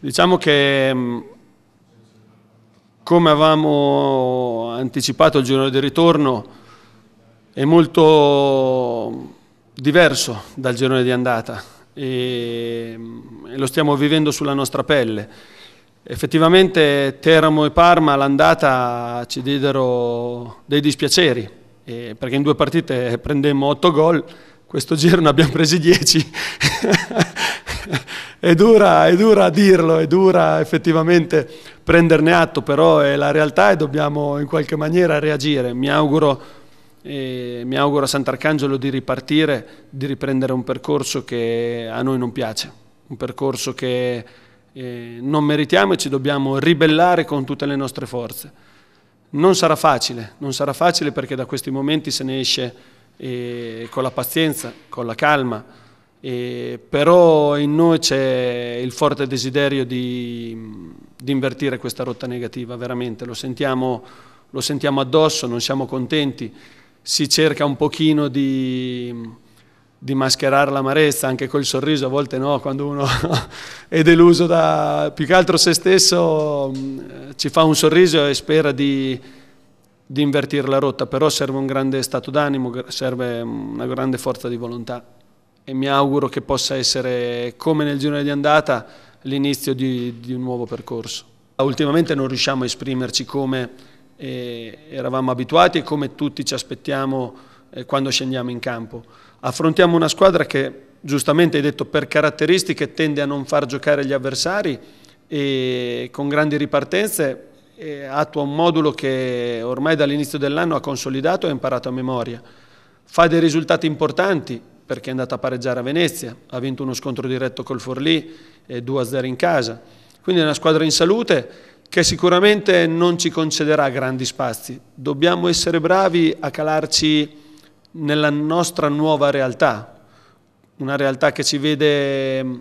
Diciamo che mm, come avevamo anticipato il giorno di ritorno è molto diverso dal giorno di andata mm, e lo stiamo vivendo sulla nostra pelle. Effettivamente Teramo e Parma all'andata ci diedero dei dispiaceri perché in due partite prendemmo 8 gol, questo giro ne abbiamo presi 10 è, dura, è dura dirlo, è dura effettivamente prenderne atto, però è la realtà e dobbiamo in qualche maniera reagire. Mi auguro, eh, mi auguro a Sant'Arcangelo di ripartire, di riprendere un percorso che a noi non piace, un percorso che eh, non meritiamo e ci dobbiamo ribellare con tutte le nostre forze. Non sarà facile, non sarà facile perché da questi momenti se ne esce eh, con la pazienza, con la calma e, eh, però in noi c'è il forte desiderio di, di, invertire questa rotta negativa, veramente, lo sentiamo, lo sentiamo, addosso, non siamo contenti, si cerca un pochino di, di mascherare l'amarezza anche col sorriso, a volte no, quando uno è deluso da più che altro se stesso, eh, ci fa un sorriso e spera di, di invertire la rotta, però serve un grande stato d'animo, serve una grande forza di volontà e mi auguro che possa essere, come nel girone di andata, l'inizio di, di, un nuovo percorso. Ultimamente non riusciamo a esprimerci come eh, eravamo abituati e come tutti ci aspettiamo eh, quando scendiamo in campo. Affrontiamo una squadra che, giustamente hai detto, per caratteristiche tende a non far giocare gli avversari e con grandi ripartenze eh, attua un modulo che ormai dall'inizio dell'anno ha consolidato e imparato a memoria. Fa dei risultati importanti, perché è andata a pareggiare a Venezia, ha vinto uno scontro diretto col Forlì, e 2-0 in casa. Quindi è una squadra in salute che sicuramente non ci concederà grandi spazi. Dobbiamo essere bravi a calarci nella nostra nuova realtà, una realtà che ci vede mm,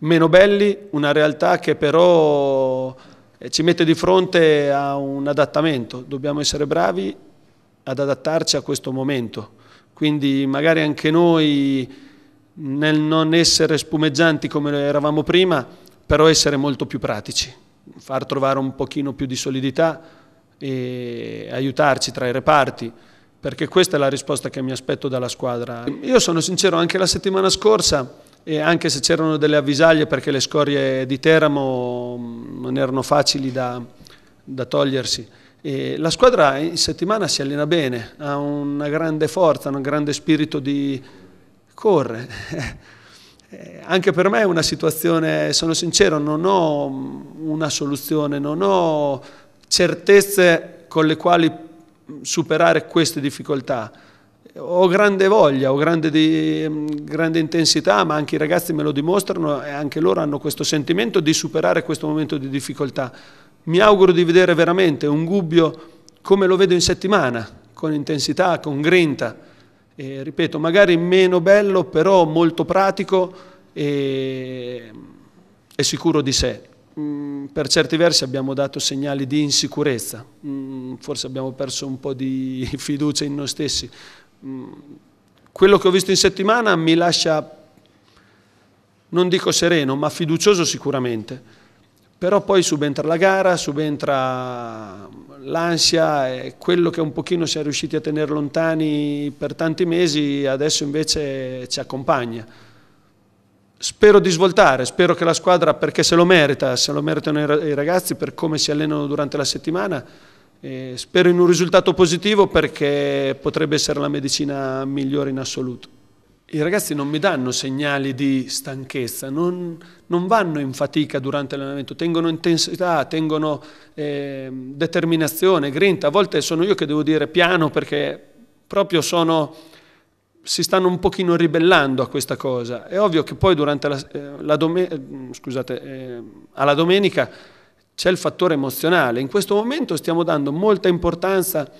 meno belli, una realtà che però eh, ci mette di fronte a un adattamento. Dobbiamo essere bravi ad adattarci a questo momento quindi magari anche noi nel non essere spumeggianti come eravamo prima, però essere molto più pratici, far trovare un pochino più di solidità e aiutarci tra i reparti, perché questa è la risposta che mi aspetto dalla squadra. Io sono sincero, anche la settimana scorsa, e anche se c'erano delle avvisaglie perché le scorie di Teramo mm, non erano facili da, da togliersi, e la squadra in settimana si allena bene, ha una grande forza, un grande spirito di correre. Eh, anche per me è una situazione, sono sincero, non ho una soluzione, non ho certezze con le quali superare queste difficoltà. Ho grande voglia, ho grande, di, mm, grande intensità, ma anche i ragazzi me lo dimostrano e anche loro hanno questo sentimento di superare questo momento di difficoltà mi auguro di vedere veramente un Gubbio come lo vedo in settimana, con intensità, con grinta. E, ripeto, magari meno bello, però molto pratico e, e sicuro di sé. Mm, per certi versi abbiamo dato segnali di insicurezza, mm, forse abbiamo perso un po' di fiducia in noi stessi. Mm, quello che ho visto in settimana mi lascia, non dico sereno, ma fiducioso sicuramente però poi subentra la gara, subentra l'ansia e quello che un pochino si è riusciti a tenere lontani per tanti mesi adesso invece ci accompagna. Spero di svoltare, spero che la squadra, perché se lo merita, se lo meritano i ragazzi per come si allenano durante la settimana, eh, spero in un risultato positivo perché potrebbe essere la medicina migliore in assoluto i ragazzi non mi danno segnali di stanchezza, non, non vanno in fatica durante l'allenamento, tengono intensità, tengono eh, determinazione, grinta. A volte sono io che devo dire piano perché proprio sono, si stanno un pochino ribellando a questa cosa. È ovvio che poi durante la, eh, la domen mm, scusate, eh, alla domenica c'è il fattore emozionale. In questo momento stiamo dando molta importanza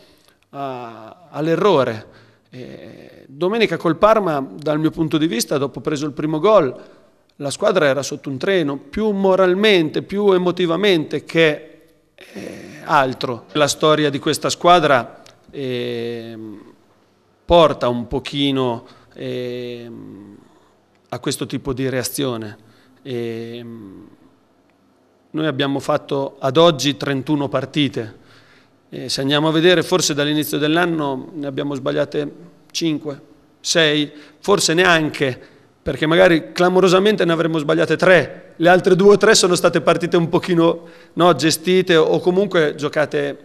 all'errore eh, domenica col Parma, dal mio punto di vista, dopo preso il primo gol, la squadra era sotto un treno, più moralmente, più emotivamente che eh, altro. La storia di questa squadra eh, porta un pochino eh, a questo tipo di reazione. Ehm, noi abbiamo fatto ad oggi 31 partite, e eh, se andiamo a vedere, forse dall'inizio dell'anno ne abbiamo sbagliate 5, 6, forse neanche, perché magari clamorosamente ne avremmo sbagliate 3. Le altre 2 o 3 sono state partite un pochino no, gestite o comunque giocate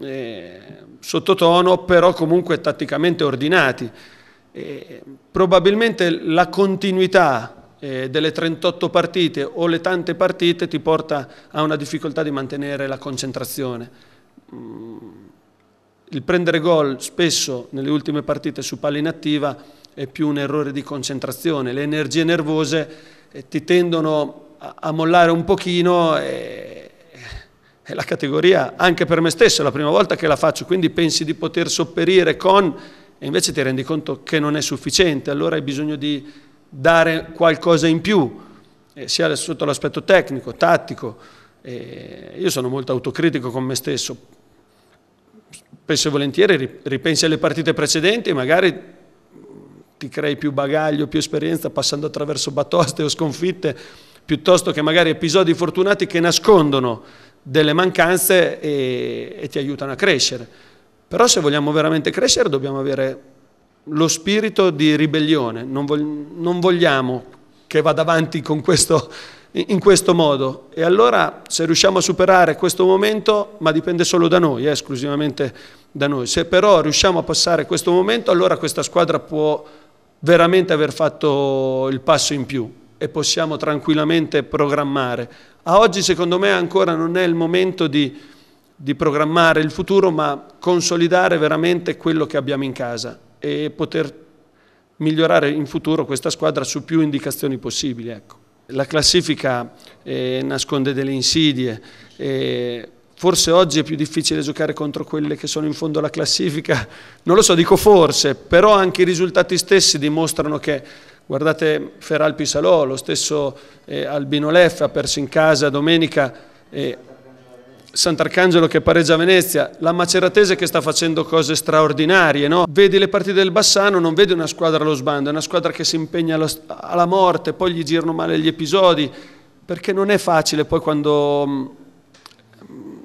eh, sottotono, però comunque tatticamente ordinati. E eh, probabilmente la continuità eh, delle 38 partite o le tante partite ti porta a una difficoltà di mantenere la concentrazione Mm. il prendere gol spesso nelle ultime partite su palla inattiva è più un errore di concentrazione, le energie nervose eh, ti tendono a mollare un pochino e, e la categoria, anche per me stesso, è la prima volta che la faccio, quindi pensi di poter sopperire con e invece ti rendi conto che non è sufficiente, allora hai bisogno di dare qualcosa in più, eh, sia sotto l'aspetto tecnico, tattico. Eh, io sono molto autocritico con me stesso, spesso e volentieri ripensi alle partite precedenti e magari ti crei più bagaglio, più esperienza passando attraverso batoste o sconfitte, piuttosto che magari episodi fortunati che nascondono delle mancanze e, e ti aiutano a crescere. Però se vogliamo veramente crescere dobbiamo avere lo spirito di ribellione, non, vogliamo che vada avanti con questo in questo modo. E allora se riusciamo a superare questo momento, ma dipende solo da noi, eh, esclusivamente da noi, se però riusciamo a passare questo momento, allora questa squadra può veramente aver fatto il passo in più e possiamo tranquillamente programmare. A oggi secondo me ancora non è il momento di, di programmare il futuro, ma consolidare veramente quello che abbiamo in casa e poter migliorare in futuro questa squadra su più indicazioni possibili. Ecco. La classifica eh, nasconde delle insidie, eh, forse oggi è più difficile giocare contro quelle che sono in fondo alla classifica, non lo so, dico forse, però anche i risultati stessi dimostrano che, guardate Feral Pisalò, lo stesso eh, Albino Leff ha perso in casa domenica, eh, Sant'Arcangelo che pareggia Venezia, la Maceratese che sta facendo cose straordinarie, no? vedi le partite del Bassano, non vedi una squadra allo sbando, è una squadra che si impegna alla morte, poi gli girano male gli episodi, perché non è facile poi quando mm,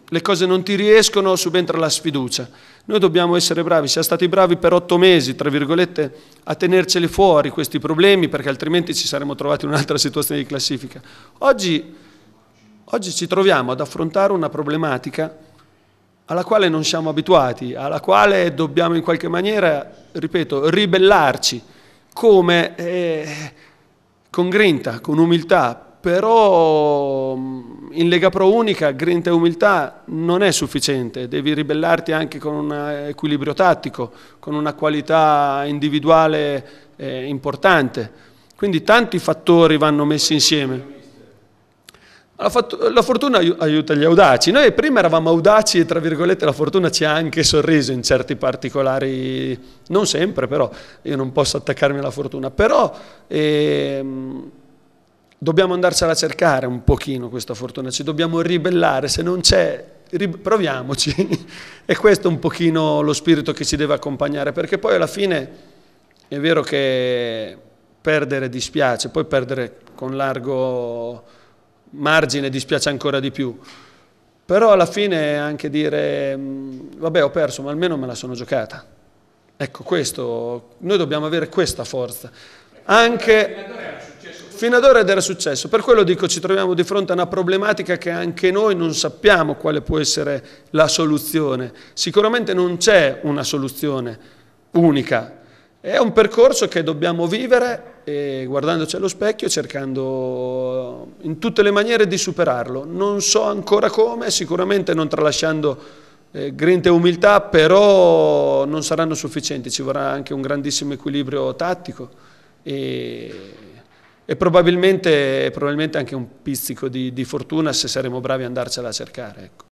le cose non ti riescono subentra la sfiducia. Noi dobbiamo essere bravi, siamo stati bravi per otto mesi, tra virgolette, a tenerceli fuori questi problemi, perché altrimenti ci saremmo trovati in un'altra situazione di classifica. Oggi Oggi ci troviamo ad affrontare una problematica alla quale non siamo abituati, alla quale dobbiamo in qualche maniera, ripeto, ribellarci come eh, con grinta, con umiltà, però mm, in Lega Pro Unica grinta e umiltà non è sufficiente, devi ribellarti anche con un equilibrio tattico, con una qualità individuale eh, importante. Quindi tanti fattori vanno messi insieme. La, la fortuna aiuta gli audaci. Noi prima eravamo audaci e tra virgolette la fortuna ci ha anche sorriso in certi particolari, non sempre però, io non posso attaccarmi alla fortuna, però ehm, dobbiamo andarcela a cercare un pochino questa fortuna, ci dobbiamo ribellare, se non c'è proviamoci. e questo è un pochino lo spirito che ci deve accompagnare, perché poi alla fine è vero che perdere dispiace, poi perdere con largo margine dispiace ancora di più. Però alla fine anche dire, mm, vabbè ho perso, ma almeno me la sono giocata. Ecco, questo, noi dobbiamo avere questa forza. Anche fino ad ora ed era successo. Per quello dico ci troviamo di fronte a una problematica che anche noi non sappiamo quale può essere la soluzione. Sicuramente non c'è una soluzione unica. È un percorso che dobbiamo vivere guardandoci allo specchio cercando in tutte le maniere di superarlo. Non so ancora come, sicuramente non tralasciando eh, grinta e umiltà, però non saranno sufficienti, ci vorrà anche un grandissimo equilibrio tattico e, e probabilmente, probabilmente, anche un pizzico di, di fortuna se saremo bravi ad andarcela a cercare. Ecco.